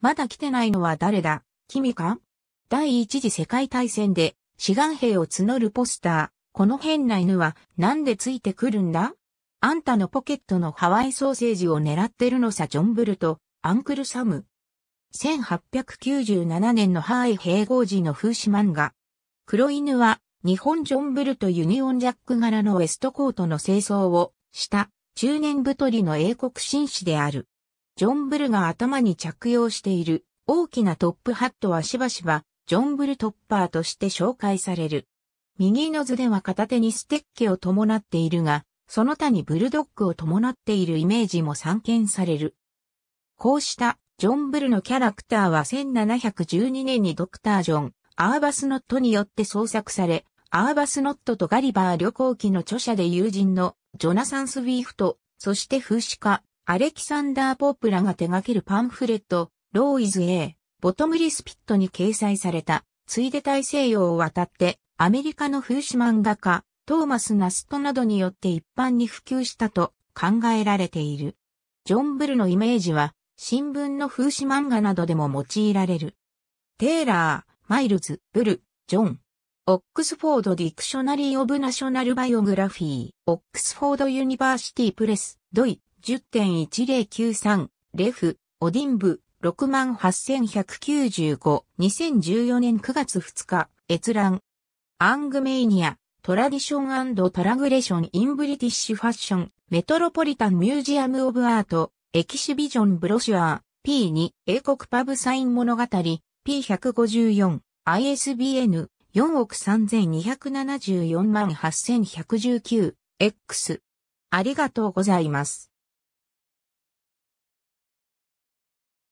まだ来てないのは誰だ君か第一次世界大戦で志願兵を募るポスター。この変な犬はなんでついてくるんだあんたのポケットのハワイソーセージを狙ってるのさジョンブルとアンクルサム。1897年のハワイ併合時の風刺漫画。黒犬は日本ジョンブルとユニオンジャック柄のウエストコートの清掃をした中年太りの英国紳士である。ジョンブルが頭に着用している大きなトップハットはしばしばジョンブルトッパーとして紹介される。右の図では片手にステッキを伴っているが、その他にブルドッグを伴っているイメージも散見される。こうしたジョン・ブルのキャラクターは1712年にドクター・ジョン・アーバスノットによって創作され、アーバスノットとガリバー旅行記の著者で友人のジョナサン・スウィーフト、そして風刺家、アレキサンダー・ポップラが手掛けるパンフレット、ローイズ・エー、ボトムリスピットに掲載された、ついで大西洋を渡って、アメリカの風刺漫画家、トーマス・ナストなどによって一般に普及したと考えられている。ジョン・ブルのイメージは、新聞の風刺漫画などでも用いられる。テイラー、マイルズ、ブル、ジョン。オックスフォード・ディクショナリー・オブ・ナショナル・バイオグラフィー、オックスフォード・ユニバーシティ・プレス、ドイ、10.1093、レフ、オディンブ、68195、2014年9月2日、閲覧。アングメイニア、トラディショントラグレションインブリティッシュファッション、メトロポリタンミュージアムオブアート、エキシビジョンブロシュアー、P2、英国パブサイン物語、P154、ISBN、4億3274万8119、X。ありがとうございます。